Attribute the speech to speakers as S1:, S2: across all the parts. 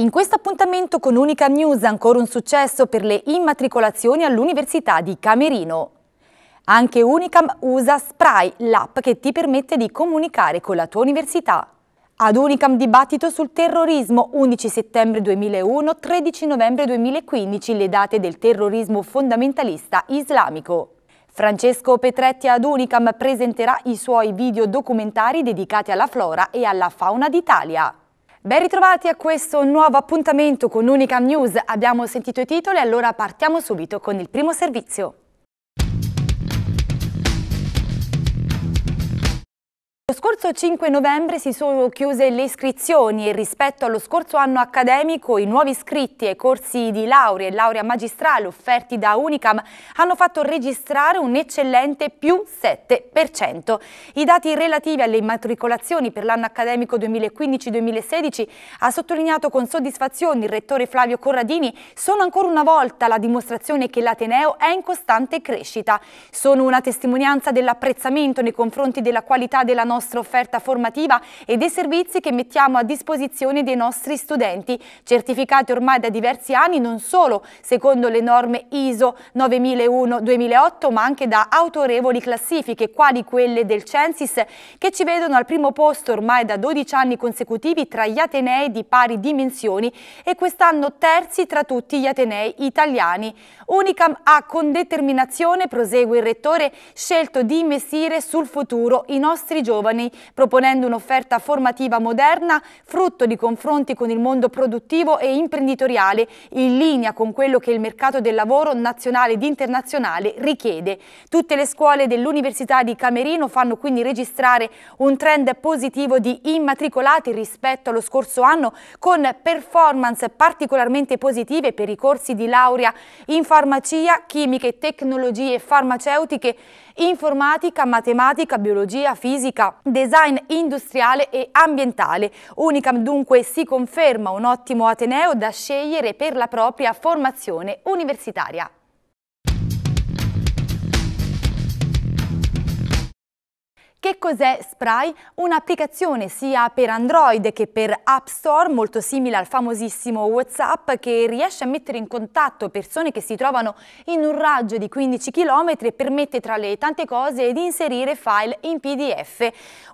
S1: In questo appuntamento con Unica News ancora un successo per le immatricolazioni all'Università di Camerino. Anche Unicam usa Spray, l'app che ti permette di comunicare con la tua università. Ad Unicam dibattito sul terrorismo 11 settembre 2001, 13 novembre 2015 le date del terrorismo fondamentalista islamico. Francesco Petretti ad Unicam presenterà i suoi video documentari dedicati alla flora e alla fauna d'Italia. Ben ritrovati a questo nuovo appuntamento con Unicam News. Abbiamo sentito i titoli, allora partiamo subito con il primo servizio. Lo scorso 5 novembre si sono chiuse le iscrizioni e rispetto allo scorso anno accademico i nuovi iscritti ai corsi di laurea e laurea magistrale offerti da Unicam hanno fatto registrare un eccellente più 7%. I dati relativi alle immatricolazioni per l'anno accademico 2015-2016 ha sottolineato con soddisfazione il rettore Flavio Corradini sono ancora una volta la dimostrazione che l'Ateneo è in costante crescita. Sono una testimonianza dell'apprezzamento nei confronti della qualità della nostra nostra offerta formativa e dei servizi che mettiamo a disposizione dei nostri studenti, certificati ormai da diversi anni non solo secondo le norme ISO 9001-2008 ma anche da autorevoli classifiche quali quelle del Censis che ci vedono al primo posto ormai da 12 anni consecutivi tra gli Atenei di pari dimensioni e quest'anno terzi tra tutti gli Atenei italiani. Unicam ha con determinazione, prosegue il Rettore, scelto di investire sul futuro i nostri giovani giovani, proponendo un'offerta formativa moderna, frutto di confronti con il mondo produttivo e imprenditoriale, in linea con quello che il mercato del lavoro nazionale ed internazionale richiede. Tutte le scuole dell'Università di Camerino fanno quindi registrare un trend positivo di immatricolati rispetto allo scorso anno, con performance particolarmente positive per i corsi di laurea in farmacia, chimica e tecnologie farmaceutiche, informatica, matematica, biologia, fisica, design industriale e ambientale. Unicam dunque si conferma un ottimo ateneo da scegliere per la propria formazione universitaria. Che cos'è Spray? Un'applicazione sia per Android che per App Store, molto simile al famosissimo WhatsApp, che riesce a mettere in contatto persone che si trovano in un raggio di 15 km e permette tra le tante cose di inserire file in PDF.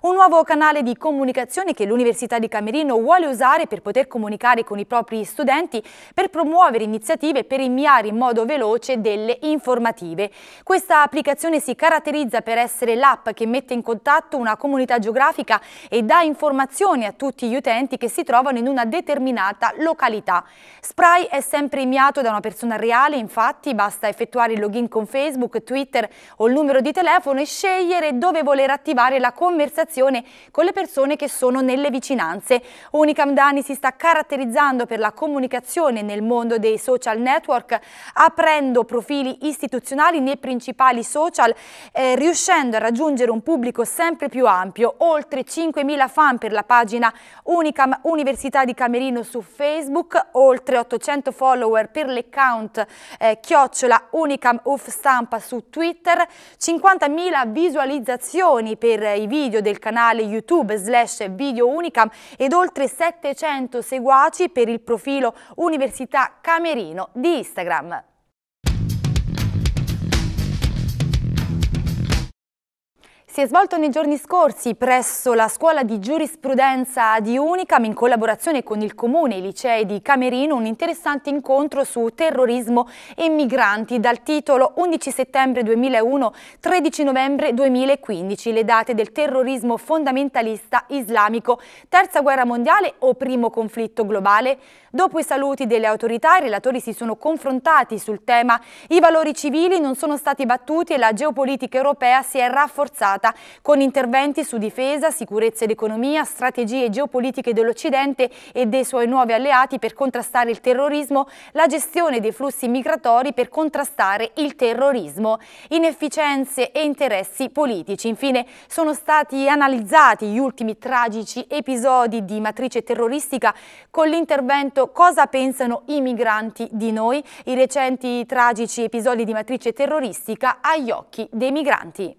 S1: Un nuovo canale di comunicazione che l'Università di Camerino vuole usare per poter comunicare con i propri studenti per promuovere iniziative per inviare in modo veloce delle informative. Questa applicazione si caratterizza per essere l'app che mette in contatto contatto una comunità geografica e dà informazioni a tutti gli utenti che si trovano in una determinata località. Spry è sempre inviato da una persona reale, infatti basta effettuare il login con Facebook, Twitter o il numero di telefono e scegliere dove voler attivare la conversazione con le persone che sono nelle vicinanze. Unicam Dani si sta caratterizzando per la comunicazione nel mondo dei social network, aprendo profili istituzionali nei principali social, eh, riuscendo a raggiungere un pubblico sempre più ampio, oltre 5.000 fan per la pagina Unicam Università di Camerino su Facebook, oltre 800 follower per l'account eh, chiocciola Unicam Uff Stampa su Twitter, 50.000 visualizzazioni per i video del canale YouTube slash Video Unicam ed oltre 700 seguaci per il profilo Università Camerino di Instagram. si è svolto nei giorni scorsi presso la scuola di giurisprudenza di Unicam in collaborazione con il comune e i licei di Camerino un interessante incontro su terrorismo e migranti dal titolo 11 settembre 2001 13 novembre 2015 le date del terrorismo fondamentalista islamico terza guerra mondiale o primo conflitto globale dopo i saluti delle autorità i relatori si sono confrontati sul tema i valori civili non sono stati battuti e la geopolitica europea si è rafforzata giornata, con interventi su difesa, sicurezza ed economia, strategie geopolitiche dell'Occidente e dei suoi nuovi alleati per contrastare il terrorismo, la gestione dei flussi migratori per contrastare il terrorismo, inefficienze e interessi politici. Infine, sono stati analizzati gli ultimi tragici episodi di matrice terroristica con l'intervento Cosa pensano i migranti di noi? I recenti tragici episodi di matrice terroristica agli occhi dei migranti.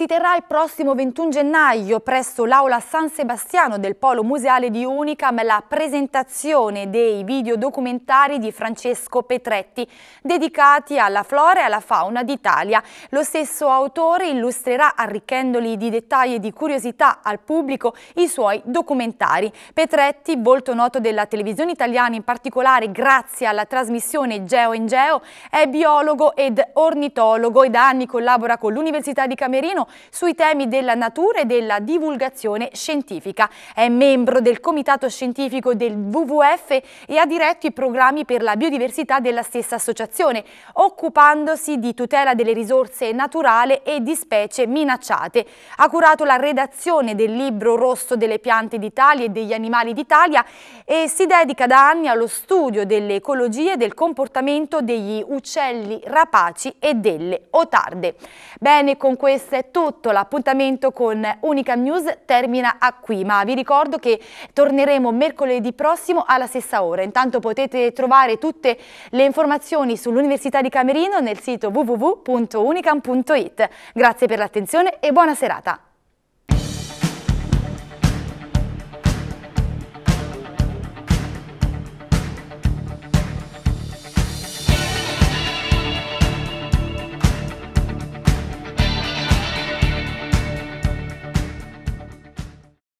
S1: si terrà il prossimo 21 gennaio presso l'Aula San Sebastiano del Polo Museale di Unicam la presentazione dei videodocumentari di Francesco Petretti dedicati alla flora e alla fauna d'Italia. Lo stesso autore illustrerà arricchendoli di dettagli e di curiosità al pubblico i suoi documentari. Petretti, volto noto della televisione italiana in particolare grazie alla trasmissione Geo in Geo, è biologo ed ornitologo e da anni collabora con l'Università di Camerino sui temi della natura e della divulgazione scientifica. È membro del Comitato Scientifico del WWF e ha diretto i programmi per la biodiversità della stessa associazione, occupandosi di tutela delle risorse naturali e di specie minacciate. Ha curato la redazione del libro rosso delle piante d'Italia e degli animali d'Italia e si dedica da anni allo studio dell'ecologia e del comportamento degli uccelli rapaci e delle otarde. Bene, con questo è tutto tutto, l'appuntamento con Unicam News termina a qui, ma vi ricordo che torneremo mercoledì prossimo alla stessa ora. Intanto potete trovare tutte le informazioni sull'Università di Camerino nel sito www.unicam.it. Grazie per l'attenzione e buona serata.